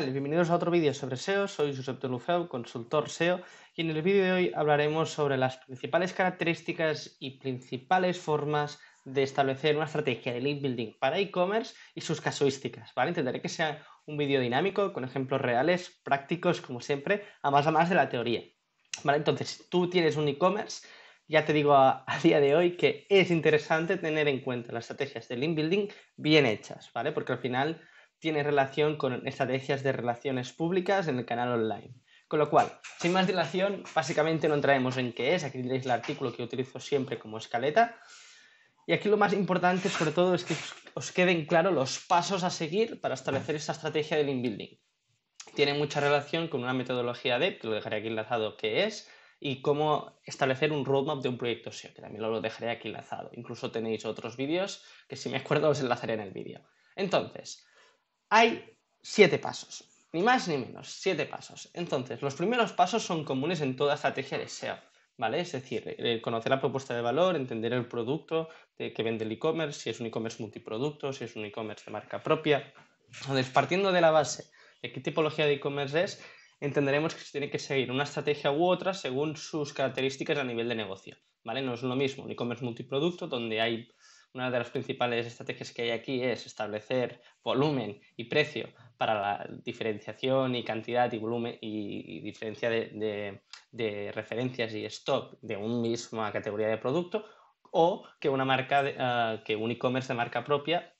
Bienvenidos a otro vídeo sobre SEO. Soy Josep Lufeu, consultor SEO, y en el vídeo de hoy hablaremos sobre las principales características y principales formas de establecer una estrategia de link building para e-commerce y sus casuísticas, ¿vale? Intentaré que sea un vídeo dinámico, con ejemplos reales, prácticos, como siempre, a más a más de la teoría, ¿vale? Entonces, si tú tienes un e-commerce, ya te digo a, día de hoy que es interesante tener en cuenta las estrategias de link building bien hechas, ¿vale? Porque al final tiene relación con estrategias de relaciones públicas en el canal online. Con lo cual, sin más dilación, básicamente no entraremos en qué es, aquí tenéis el artículo que utilizo siempre como escaleta. Y aquí lo más importante, sobre todo, es que os queden claros los pasos a seguir para establecer esta estrategia del inbuilding. Tiene mucha relación con una metodología de, que lo dejaré aquí enlazado, qué es, y cómo establecer un roadmap de un proyecto SEO, que también lo dejaré aquí enlazado. Incluso tenéis otros vídeos que si me acuerdo os enlazaré en el vídeo. Entonces, hay siete pasos, ni más ni menos, siete pasos. Entonces, los primeros pasos son comunes en toda estrategia de SEO, ¿vale? Es decir, eh, conocer la propuesta de valor, entender el producto de que vende el e-commerce, si es un e-commerce multiproducto, si es un e-commerce de marca propia. Entonces, partiendo de la base de qué tipología de e-commerce es, entenderemos que se tiene que seguir una estrategia u otra según sus características a nivel de negocio. ¿vale? No es lo mismo un e-commerce multiproducto donde hay una de las principales estrategias que hay aquí es establecer volumen y precio para la diferenciación y cantidad y volumen y, diferencia de, de, referencias y stock de una misma categoría de producto o que una marca, ah, que un e-commerce de marca propia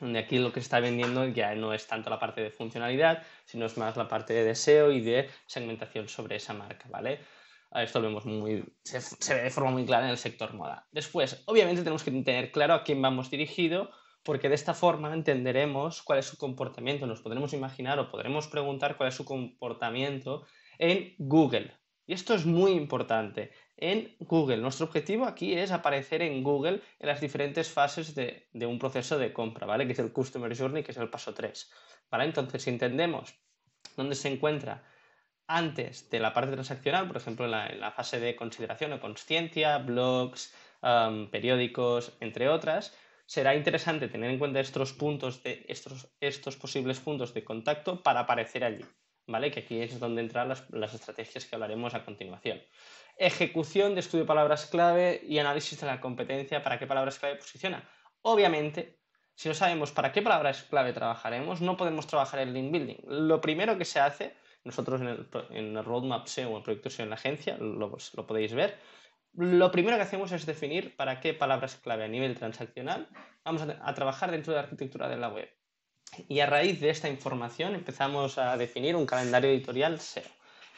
donde aquí lo que está vendiendo ya no es tanto la parte de funcionalidad, sino es más la parte de deseo y de segmentación sobre esa marca, ¿vale? Esto muy, se, ve de forma muy clara en el sector moda. Después, obviamente tenemos que tener claro a quién vamos dirigido, porque de esta forma entenderemos cuál es su comportamiento, nos podremos imaginar o podremos preguntar cuál es su comportamiento en Google. Y esto es muy importante. En Google, nuestro objetivo aquí es aparecer en Google en las diferentes fases de, de un proceso de compra, ¿vale? Que es el Customer Journey, que es el paso 3. ¿Vale? Entonces, si entendemos dónde se encuentra antes de la parte transaccional, por ejemplo, en la, fase de consideración o conciencia, blogs, periódicos, entre otras, será interesante tener en cuenta estos puntos, de, estos, estos posibles puntos de contacto para aparecer allí, ¿vale? Que aquí es donde entran las, las estrategias que hablaremos a continuación. Ejecución de estudio de palabras clave y análisis de la competencia para qué palabras clave posiciona. Obviamente, si no sabemos para qué palabras clave trabajaremos, no podemos trabajar el link building. Lo primero que se hace nosotros en el, roadmap SEO, en el proyecto SEO en la agencia, lo, podéis ver. Lo primero que hacemos es definir para qué palabras clave a nivel transaccional vamos a, trabajar dentro de la arquitectura de la web. Y a raíz de esta información empezamos a definir un calendario editorial SEO,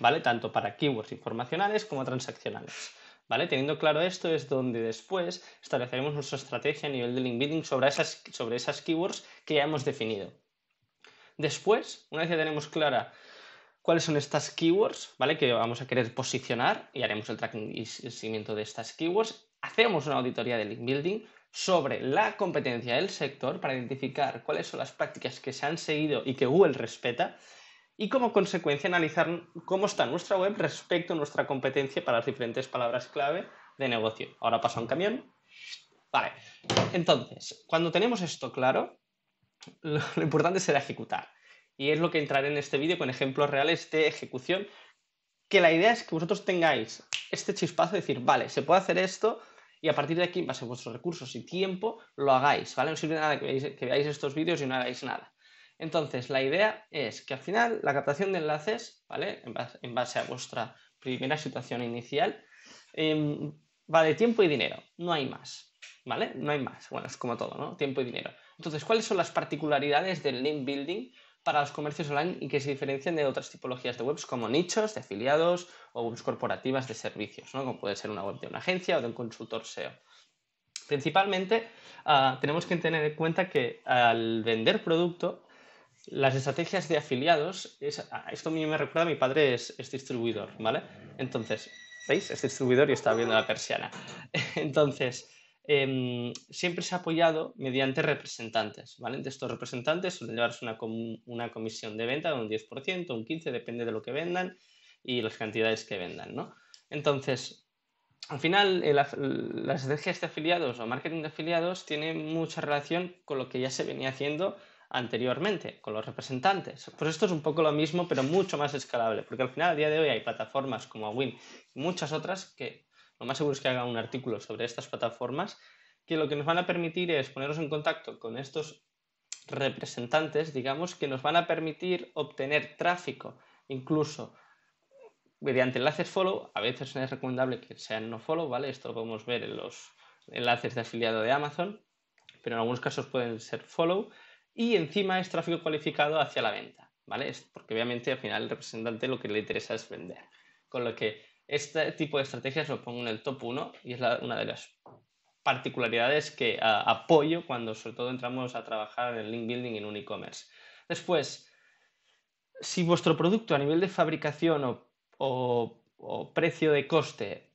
¿vale? Tanto para keywords informacionales como transaccionales. ¿Vale? Teniendo claro esto es donde después estableceremos nuestra estrategia a nivel de link building sobre esas, sobre esas keywords que ya hemos definido. Después, una vez que tenemos clara cuáles son estas keywords, ¿vale? Que vamos a querer posicionar y haremos el tracking y seguimiento de estas keywords. Hacemos una auditoría de link building sobre la competencia del sector para identificar cuáles son las prácticas que se han seguido y que Google respeta y como consecuencia analizar cómo está nuestra web respecto a nuestra competencia para las diferentes palabras clave de negocio. Ahora pasa un camión. Vale, entonces, cuando tenemos esto claro, lo, importante será ejecutar. Y es lo que entraré en este vídeo con ejemplos reales de ejecución, que la idea es que vosotros tengáis este chispazo de decir, vale, se puede hacer esto y a partir de aquí, en base a vuestros recursos y tiempo, lo hagáis, ¿vale? No sirve nada que veáis, estos vídeos y no hagáis nada. Entonces, la idea es que al final la captación de enlaces, ¿vale? En base, a vuestra primera situación inicial, em, vale, tiempo y dinero, no hay más, ¿vale? No hay más, bueno, es como todo, ¿no? Tiempo y dinero. Entonces, ¿cuáles son las particularidades del link building? para los comercios online y que se diferencian de otras tipologías de webs como nichos, de afiliados o webs corporativas de servicios, ¿no? como puede ser una web de una agencia o de un consultor SEO. Principalmente ah, tenemos que tener en cuenta que al vender producto, las estrategias de afiliados, ah, esto a mí me recuerda, mi padre es, es distribuidor, ¿vale? Entonces, ¿veis? Es distribuidor y está viendo la persiana. Entonces, Em, siempre se ha apoyado mediante representantes, ¿vale? De estos representantes suelen llevarse una, comisión de venta de un 10%, un 15%, depende de lo que vendan y las cantidades que vendan, ¿no? Entonces, al final, eh, las estrategias de afiliados o marketing de afiliados tiene mucha relación con lo que ya se venía haciendo anteriormente, con los representantes. Pues esto es un poco lo mismo, pero mucho más escalable, porque al final, a día de hoy, hay plataformas como Win y muchas otras que lo más seguro es que haga un artículo sobre estas plataformas que lo que nos van a permitir es ponernos en contacto con estos representantes, digamos, que nos van a permitir obtener tráfico, incluso mediante enlaces follow, a veces es recomendable que sean no follow, ¿vale? Esto lo podemos ver en los enlaces de afiliado de Amazon, pero en algunos casos pueden ser follow, y encima es tráfico cualificado hacia la venta, ¿vale? porque obviamente al final el representante lo que le interesa es vender, con lo que este tipo de estrategias lo pongo en el top 1 y es una de las particularidades que apoyo cuando sobre todo entramos a trabajar en el link building en un e-commerce. Después, si vuestro producto a nivel de fabricación o, o, precio de coste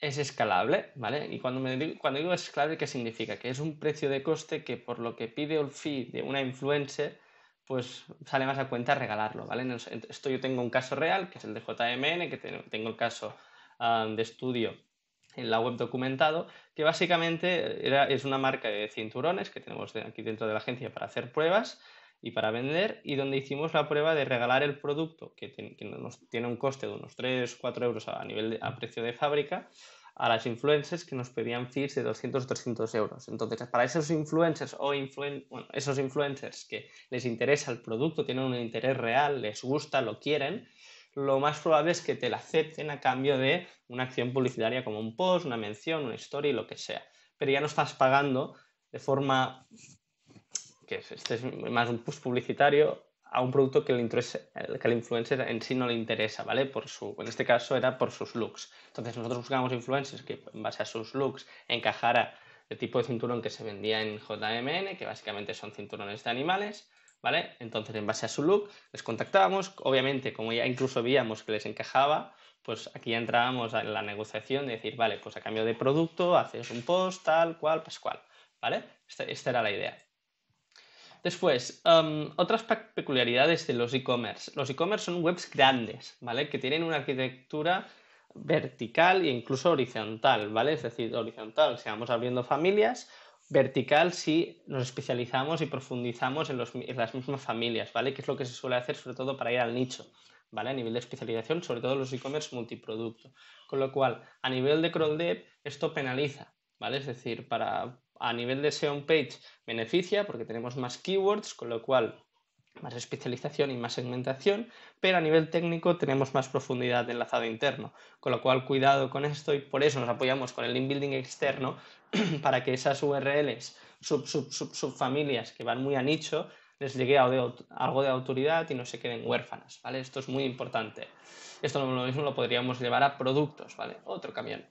es escalable, ¿vale? Y cuando, digo, cuando digo escalable, ¿qué significa? Que es un precio de coste que por lo que pide el fee de una influencer pues sale más a cuenta regalarlo, ¿vale? Esto yo tengo un caso real, que es el de JMN, que tengo el caso ah, de estudio en la web documentado, que básicamente es una marca de cinturones que tenemos aquí dentro de la agencia para hacer pruebas y para vender, y donde hicimos la prueba de regalar el producto, que, nos, tiene un coste de unos 3-4 euros a, nivel a precio de fábrica, a las influencers que nos pedían fees de 200 o 300 euros. Entonces, para esos influencers o esos influencers que les interesa el producto, tienen un interés real, les gusta, lo quieren, lo más probable es que te la acepten a cambio de una acción publicitaria como un post, una mención, una story, lo que sea. Pero ya no estás pagando de forma que este es más un post publicitario a un producto que, le interese, que al influencer en sí no le interesa, ¿vale? Por su, en este caso era por sus looks. Entonces nosotros buscábamos influencers que en base a sus looks encajara el tipo de cinturón que se vendía en JMN, que básicamente son cinturones de animales, ¿vale? Entonces en base a su look les contactábamos, obviamente como ya incluso veíamos que les encajaba, pues aquí ya entrábamos en la negociación de decir, vale, pues a cambio de producto haces un post, tal, cual, pascual, ¿vale? Este, esta era la idea. Después, um, otras peculiaridades de los e-commerce. Los e-commerce son webs grandes, ¿vale? Que tienen una arquitectura vertical e incluso horizontal, ¿vale? Es decir, horizontal si vamos abriendo familias, vertical si nos especializamos y profundizamos en, las mismas familias, ¿vale? Que es lo que se suele hacer sobre todo para ir al nicho, ¿vale? A nivel de especialización, sobre todo los e-commerce multiproducto. Con lo cual, a nivel de deb, esto penaliza, ¿vale? Es decir, para, a nivel de SEO page beneficia porque tenemos más keywords, con lo cual más especialización y más segmentación, pero a nivel técnico tenemos más profundidad de enlazado interno, con lo cual cuidado con esto y por eso nos apoyamos con el inbuilding externo para que esas URLs, sub, subfamilias que van muy a nicho, les llegue algo de autoridad y no se queden huérfanas, ¿vale? Esto es muy importante. Esto lo mismo lo podríamos llevar a productos, ¿vale? Otro camión.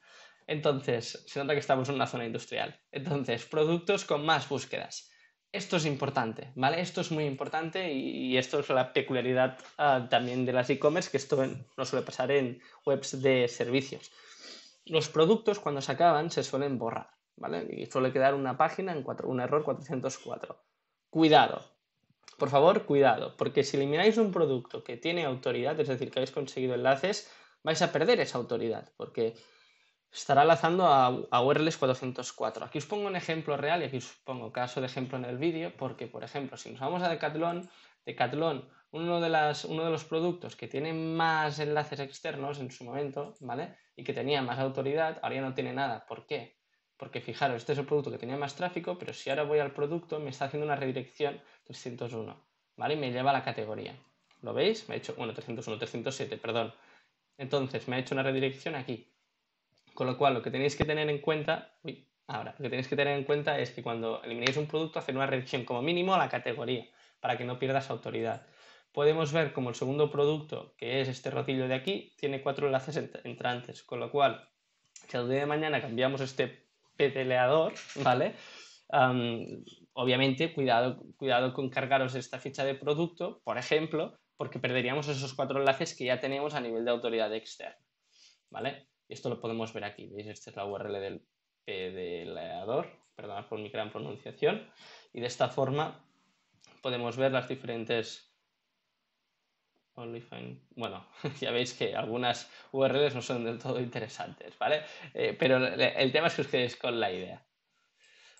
Entonces, se nota que estamos en una zona industrial. Entonces, productos con más búsquedas. Esto es importante, ¿vale? Esto es muy importante y, esto es la peculiaridad ah, también de las e-commerce, que esto no suele pasar en webs de servicios. Los productos cuando se acaban se suelen borrar, ¿vale? Y suele quedar una página en un error 404. Cuidado, por favor, cuidado, porque si elimináis un producto que tiene autoridad, es decir, que habéis conseguido enlaces, vais a perder esa autoridad, porque estará lanzando a, URLs 404. Aquí os pongo un ejemplo real y aquí os pongo caso de ejemplo en el vídeo, porque, por ejemplo, si nos vamos a Decathlon, Decathlon, uno de, las, uno de los productos que tiene más enlaces externos en su momento, ¿vale? Y que tenía más autoridad, ahora ya no tiene nada. ¿Por qué? Porque fijaros, este es el producto que tenía más tráfico, pero si ahora voy al producto me está haciendo una redirección 301, ¿vale? Y me lleva a la categoría. ¿Lo veis? Me ha hecho, bueno, 301, 307, perdón. Entonces, me ha hecho una redirección aquí. Con lo cual, lo que tenéis que tener en cuenta, ahora, lo que tenéis que tener en cuenta es que cuando eliminéis un producto, hacer una reducción como mínimo a la categoría, para que no pierdas autoridad. Podemos ver como el segundo producto, que es este rotillo de aquí, tiene cuatro enlaces entrantes, con lo cual, si al día de mañana cambiamos este peteleador, ¿vale? obviamente, cuidado, cuidado con cargaros esta ficha de producto, por ejemplo, porque perderíamos esos cuatro enlaces que ya tenemos a nivel de autoridad externa, ¿vale? Esto lo podemos ver aquí, veis, esta es la URL del leador, perdón por mi gran pronunciación, y de esta forma podemos ver las diferentes bueno, ya veis que algunas URLs no son del todo interesantes, ¿vale? Eh, pero el tema es que os quedéis con la idea.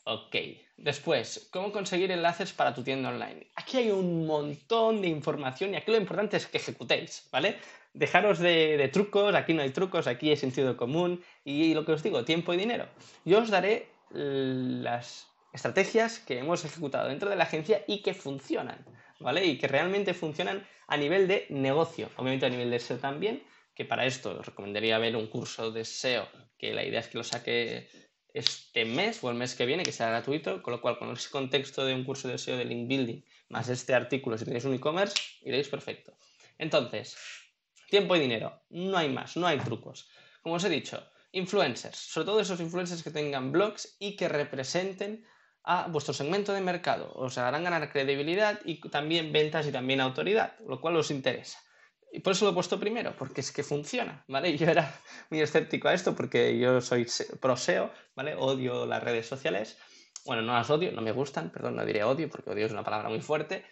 Ok, después, ¿cómo conseguir enlaces para tu tienda online? Aquí hay un montón de información y aquí lo importante es que ejecutéis, ¿vale? Dejaros de, trucos, aquí no hay trucos, aquí es sentido común y lo que os digo, tiempo y dinero. Yo os daré las estrategias que hemos ejecutado dentro de la agencia y que funcionan, ¿vale? Y que realmente funcionan a nivel de negocio, obviamente a nivel de SEO también, que para esto os recomendaría ver un curso de SEO, que la idea es que lo saque este mes o el mes que viene, que sea gratuito, con lo cual con ese contexto de un curso de SEO de link building más este artículo, si tenéis un e-commerce, iréis perfecto. Entonces, tiempo y dinero, no hay más, no hay trucos. Como os he dicho, influencers, sobre todo esos influencers que tengan blogs y que representen a vuestro segmento de mercado, os harán ganar credibilidad y también ventas y también autoridad, lo cual os interesa. Y por eso lo he puesto primero, porque es que funciona, ¿vale? yo era muy escéptico a esto porque yo soy proseo ¿vale? Odio las redes sociales. Bueno, no las odio, no me gustan, perdón, no diré odio porque odio es una palabra muy fuerte,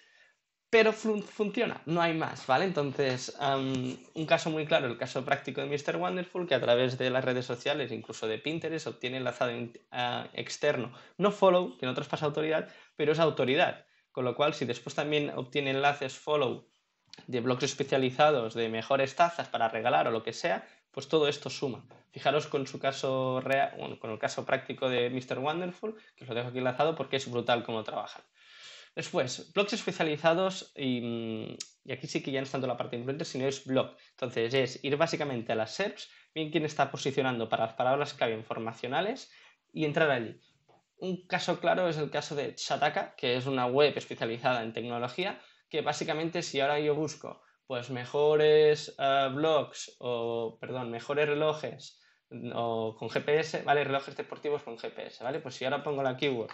pero funciona, no hay más, ¿vale? Entonces, un caso muy claro, el caso práctico de Mr. Wonderful, que a través de las redes sociales, incluso de Pinterest, obtiene enlazado ah, externo, no follow, que no traspasa autoridad, pero es autoridad. Con lo cual, si después también obtiene enlaces follow de blogs especializados de mejores tazas para regalar o lo que sea, pues todo esto suma. Fijaros con su caso con el caso práctico de Mr. Wonderful, que os lo dejo aquí enlazado porque es brutal cómo trabajan. Después, blogs especializados, y, aquí sí que ya no es tanto la parte de influencer, sino es blog. Entonces, es ir básicamente a las SERPs, bien quién está posicionando para las palabras clave informacionales y entrar allí. Un caso claro es el caso de Chataka que es una web especializada en tecnología, que básicamente si ahora yo busco pues mejores eh, blogs o, perdón, mejores relojes mm, o con GPS, ¿vale? Relojes deportivos con GPS, ¿vale? Pues si ahora pongo la keyword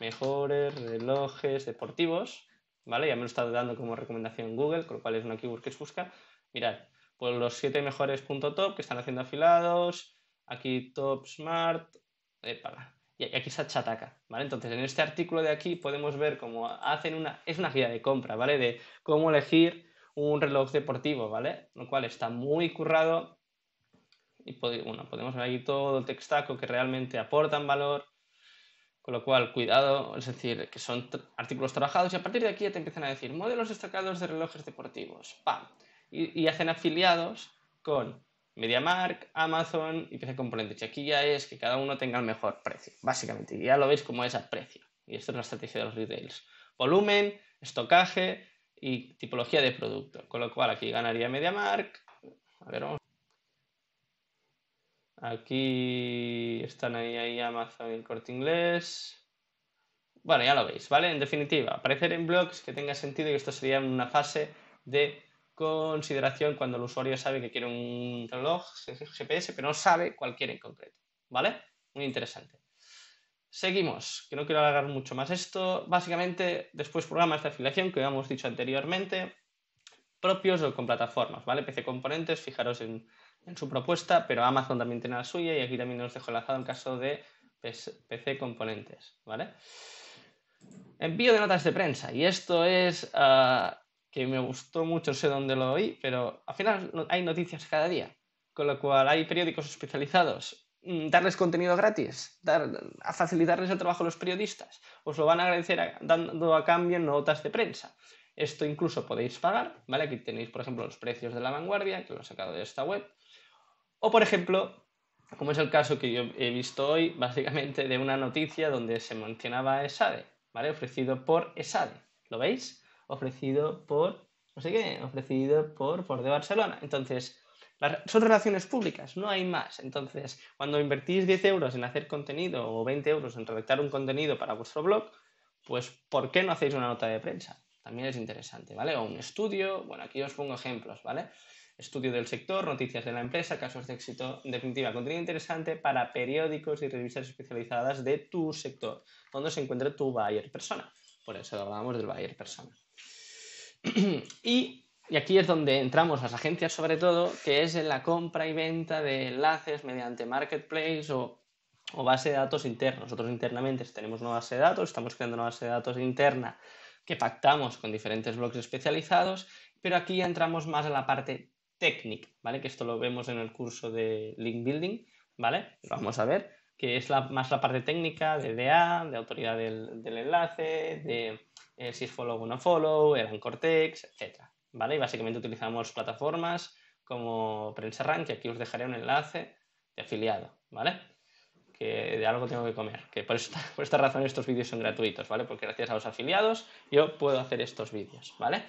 mejores relojes deportivos, ¿vale? Ya me lo está dando como recomendación Google, con lo cual es una keyword que es busca. Mirad, pues los 7 mejores punto top que están haciendo afilados, aquí top smart, para y aquí se chataca ¿vale? Entonces, en este artículo de aquí podemos ver cómo hacen una, es una guía de compra, ¿vale? De cómo elegir un reloj deportivo, ¿vale? Lo cual está muy currado y podemos ver ahí todo el textaco que realmente aportan valor, con lo cual, cuidado, es decir, que son artículos trabajados y a partir de aquí ya te empiezan a decir modelos destacados de relojes deportivos, ¡pam! y hacen afiliados con MediaMark, Amazon y PC Componentes. Y aquí ya es que cada uno tenga el mejor precio, básicamente. Y ya lo veis como es a precio. Y esto es la estrategia de los retails. Volumen, estocaje y tipología de producto. Con lo cual aquí ganaría MediaMark. A ver, vamos. Aquí están ahí, ahí Amazon y el corte inglés. Bueno, ya lo veis, ¿vale? En definitiva, aparecer en blogs que tenga sentido y esto sería una fase de consideración cuando el usuario sabe que quiere un reloj GPS, pero no sabe cuál quiere en concreto. ¿Vale? Muy interesante. Seguimos, que no quiero alargar mucho más esto. Básicamente, después programas de afiliación que habíamos dicho anteriormente, propios o con plataformas, ¿vale? PC Componentes, fijaros en, su propuesta, pero Amazon también tiene la suya y aquí también os dejo enlazado el caso de PC Componentes, ¿vale? Envío de notas de prensa. Y esto es ah, que me gustó mucho, sé dónde lo oí, pero al final hay noticias cada día, con lo cual hay periódicos especializados. Mm, darles contenido gratis, facilitarles el trabajo a los periodistas. Os lo van a agradecer dando a cambio notas de prensa. Esto incluso podéis pagar, ¿vale? Aquí tenéis, por ejemplo, los precios de la vanguardia, que lo he sacado de esta web. O, por ejemplo, como es el caso que yo he visto hoy, básicamente de una noticia donde se mencionaba ESADE, ¿vale? Ofrecido por ESADE. ¿Lo veis? ofrecido por, no sé qué, ofrecido por, por de Barcelona. Entonces, son relaciones públicas, no hay más. Entonces, cuando invertís 10 euros en hacer contenido o 20 euros en redactar un contenido para vuestro blog, pues ¿por qué no hacéis una nota de prensa? También es interesante, ¿vale? O un estudio, bueno, aquí os pongo ejemplos, ¿vale? Estudio del sector, noticias de la empresa, casos de éxito, en definitiva, contenido interesante para periódicos y revistas especializadas de tu sector, donde se encuentra tu buyer persona. Por eso hablábamos del buyer persona. y, aquí es donde entramos las agencias sobre todo, que es en la compra y venta de enlaces mediante marketplace o base de datos internos, Nosotros internamente tenemos una base de datos, estamos creando una base de datos interna que pactamos con diferentes blogs especializados, pero aquí ya entramos más a la parte técnica, ¿vale? Que esto lo vemos en el curso de Link Building, ¿vale? vamos a ver que es la, más la parte técnica de DA, de autoridad del, enlace, de eh, si es follow o no follow, el Cortex, etc. ¿Vale? Y básicamente utilizamos plataformas como PrensaRank, que aquí os dejaré un enlace de afiliado, ¿vale? Que de algo tengo que comer, que por esta, por esta razón estos vídeos son gratuitos, ¿vale? Porque gracias a los afiliados yo puedo hacer estos vídeos, ¿vale?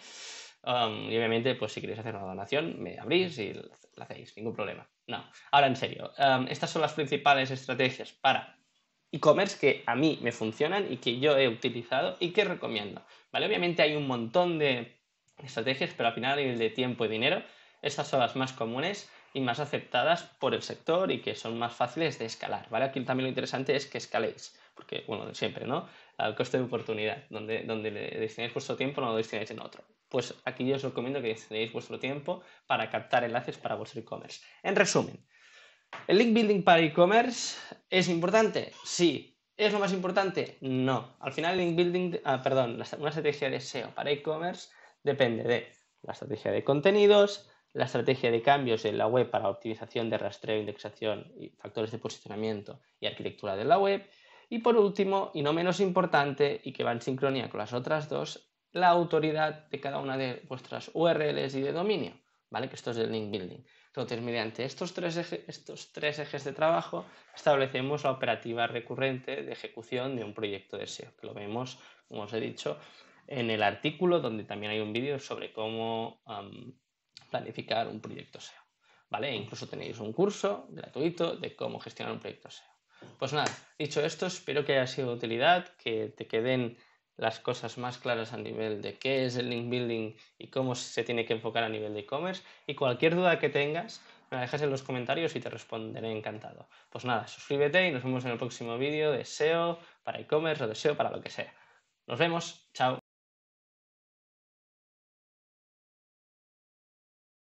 Um, y obviamente, pues si queréis hacer una donación, me abrís y la hacéis, ningún problema. No, ahora en serio, um, estas son las principales estrategias para e-commerce que a mí me funcionan y que yo he utilizado y que recomiendo. ¿Vale? Obviamente hay un montón de estrategias, pero al final el de tiempo y dinero, estas son las más comunes y más aceptadas por el sector y que son más fáciles de escalar, ¿vale? Aquí también lo interesante es que escaléis, porque, bueno, siempre, ¿no? Al coste de oportunidad, donde, donde le destináis vuestro tiempo no lo destináis en otro pues aquí yo os recomiendo que deis vuestro tiempo para captar enlaces para vuestro e-commerce. En resumen, ¿el link building para e-commerce es importante? Sí. ¿Es lo más importante? No. Al final, el link building, ah, perdón, una estrategia de SEO para e-commerce depende de la estrategia de contenidos, la estrategia de cambios en la web para optimización de rastreo, indexación y factores de posicionamiento y arquitectura de la web. Y por último, y no menos importante, y que va en sincronía con las otras dos, la autoridad de cada una de vuestras URLs y de dominio, ¿vale? Que esto es del link building. Entonces, mediante estos tres, estos tres ejes de trabajo, establecemos la operativa recurrente de ejecución de un proyecto de SEO, que lo vemos, como os he dicho, en el artículo, donde también hay un vídeo sobre cómo planificar un proyecto SEO. ¿Vale? E incluso tenéis un curso gratuito de cómo gestionar un proyecto SEO. Pues nada, dicho esto, espero que haya sido de utilidad, que te queden las cosas más claras a nivel de qué es el link building y cómo se tiene que enfocar a nivel de e-commerce. Y cualquier duda que tengas, me la dejas en los comentarios y te responderé encantado. Pues nada, suscríbete y nos vemos en el próximo vídeo de SEO para e-commerce o de SEO para lo que sea. Nos vemos, chao.